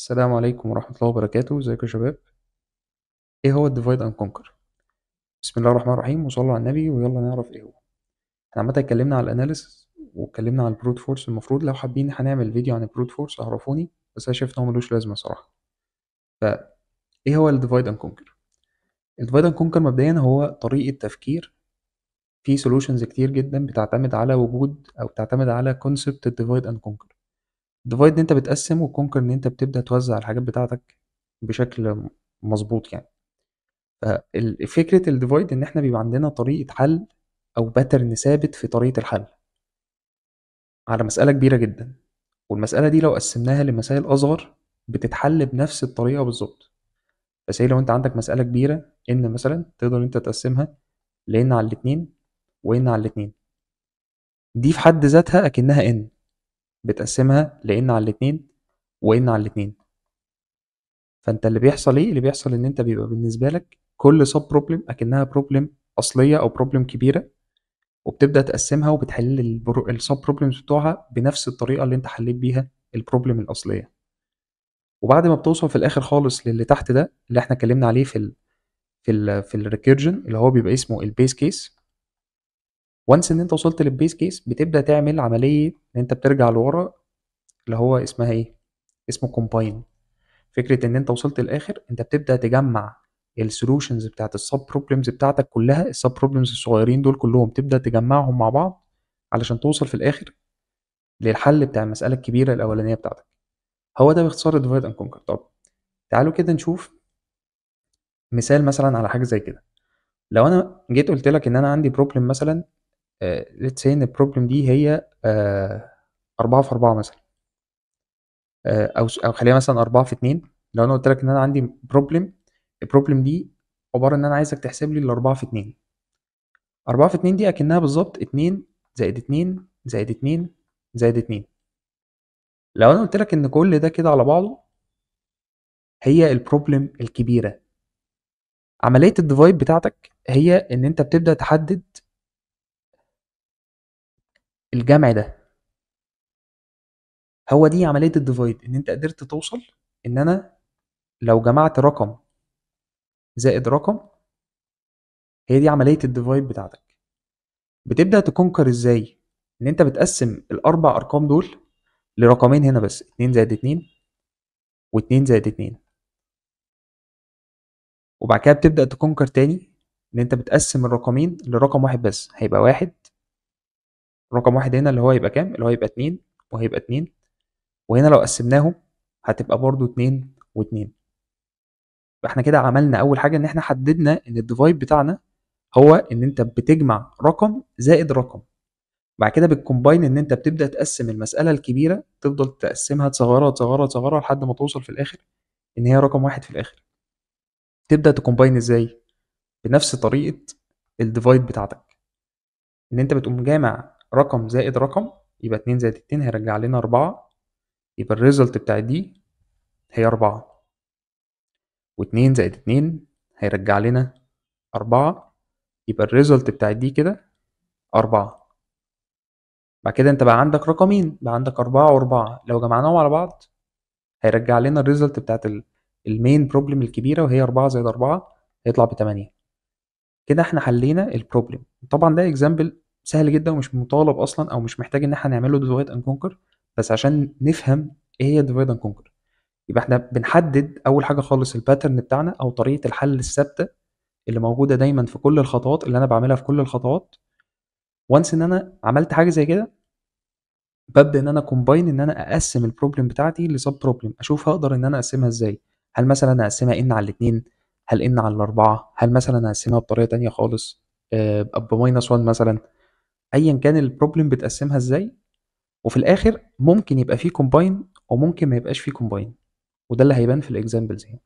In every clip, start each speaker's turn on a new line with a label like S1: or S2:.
S1: السلام عليكم ورحمة الله وبركاته ازيكم يا شباب ايه هو الديفايد اند كونكر بسم الله الرحمن الرحيم وصلوا على النبي ويلا نعرف ايه هو احنا عامة اتكلمنا على الاناليسيس واتكلمنا على البروت فورس المفروض لو حابين هنعمل فيديو عن البروت فورس اعرفوني بس انا شايف ان هو ملوش لازمة صراحة فا ايه هو الديفايد اند كونكر الديفايد اند كونكر مبدئيا هو طريقة تفكير في سولوشنز كتير جدا بتعتمد على وجود او بتعتمد على كونسبت الديفايد اند كونكر ديفايد ان انت بتقسم وكونكر ان انت بتبدا توزع الحاجات بتاعتك بشكل مظبوط يعني فكرة الديفايد ان احنا بيبقى عندنا طريقه حل او باترن ثابت في طريقه الحل على مساله كبيره جدا والمساله دي لو قسمناها لمسائل اصغر بتتحل بنفس الطريقه بالظبط بس هي لو انت عندك مساله كبيره ان مثلا تقدر انت تقسمها لان على الاتنين وان على الاتنين دي في حد ذاتها اكنها ان بتقسمها لان على الاتنين وان على الاتنين فانت اللي بيحصل ايه اللي بيحصل ان انت بيبقى بالنسبه لك كل سب بروبلم اكنها بروبلم اصليه او بروبلم كبيره وبتبدا تقسمها وبتحل السب بروبلمز بتوعها بنفس الطريقه اللي انت حليت بيها البروبلم الاصليه وبعد ما بتوصل في الاخر خالص للي تحت ده اللي احنا اتكلمنا عليه في ال في ال في الريكيرجن اللي هو بيبقى اسمه البيس كيس وانس ان انت وصلت للبيس كيس بتبدا تعمل عمليه ان انت بترجع لورا اللي هو اسمها ايه اسمه كومباين فكره ان انت وصلت للاخر انت بتبدا تجمع السولوشنز بتاعت السب بروبلمز بتاعتك كلها السب بروبلمز الصغيرين دول كلهم تبدا تجمعهم مع بعض علشان توصل في الاخر للحل بتاع المساله الكبيره الاولانيه بتاعتك هو ده باختصار الديفايد اند كونكر طب تعالوا كده نشوف مثال مثلا على حاجه زي كده لو انا جيت قلت لك ان انا عندي بروبلم مثلا ليتس آه، سي ان البروبلم دي هي آه، أربعة في أربعة مثلا آه، أو أو خليها مثلا أربعة في اتنين لو أنا قلت لك إن أنا عندي بروبلم البروبلم دي عبارة إن أنا عايزك تحسب لي الأربعة في اتنين أربعة في اتنين دي أكنها بالظبط اتنين زائد اتنين زائد اتنين زائد اتنين لو أنا قلت لك إن كل ده كده على بعضه هي البروبلم الكبيرة عملية الديفايد بتاعتك هي إن أنت بتبدأ تحدد الجمع ده هو دي عملية الديفايد إن أنت قدرت توصل إن أنا لو جمعت رقم زائد رقم هي دي عملية الديفايد بتاعتك بتبدأ تكونكر إزاي؟ إن أنت بتقسم الأربع أرقام دول لرقمين هنا بس اتنين زائد اتنين واتنين زائد اتنين وبعد كده بتبدأ تكونكر تاني إن أنت بتقسم الرقمين لرقم واحد بس هيبقى واحد رقم واحد هنا اللي هو يبقى كام اللي هو يبقى اتنين وهيبقى اتنين وهنا لو قسمناهم هتبقى برضو اتنين واتنين فاحنا كده عملنا اول حاجه ان احنا حددنا ان الديفايد بتاعنا هو ان انت بتجمع رقم زائد رقم بعد كده بالكومباين ان انت بتبدا تقسم المساله الكبيره تفضل تقسمها تصغرها تصغرها تصغرها لحد ما توصل في الاخر ان هي رقم واحد في الاخر تبدا تكومباين ازاي بنفس طريقه الديفايد بتاعتك ان انت بتقوم جامع رقم زائد رقم يبقى اتنين زائد اتنين هيرجع لنا أربعة يبقى الريزلت بتاع دي هي أربعة واتنين زائد اتنين هيرجع لنا أربعة يبقى الريزلت بتاع دي كده أربعة بعد كده انت بقى عندك رقمين بقى عندك أربعة وأربعة لو جمعناهم على بعض هيرجع لنا الريزلت بتاعت المين بروبلم الكبيرة وهي أربعة زائد أربعة هيطلع بتمانية كده احنا حلينا البروبلم طبعا ده اكزامبل سهل جدا ومش مطالب اصلا او مش محتاج ان احنا نعمل له ديفايد اند كونكر بس عشان نفهم ايه هي ديفايد اند كونكر يبقى احنا بنحدد اول حاجه خالص الباترن بتاعنا او طريقه الحل الثابته اللي موجوده دايما في كل الخطوات اللي انا بعملها في كل الخطوات وانس ان انا عملت حاجه زي كده ببدا ان انا كومباين ان انا اقسم البروبلم بتاعتي لسب بروبلم اشوف هقدر ان انا اقسمها ازاي هل مثلا اقسمها ان على الاثنين هل ان على الاربعه هل مثلا اقسمها بطريقه تانية خالص أه بماينس 1 مثلا ايا كان البروبلم بتقسمها ازاي وفي الاخر ممكن يبقى فيه كومباين وممكن ما يبقاش فيه كومباين وده اللي هيبان في الاكزامبلز هنا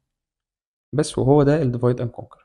S1: بس وهو ده الديفايد اند كونكر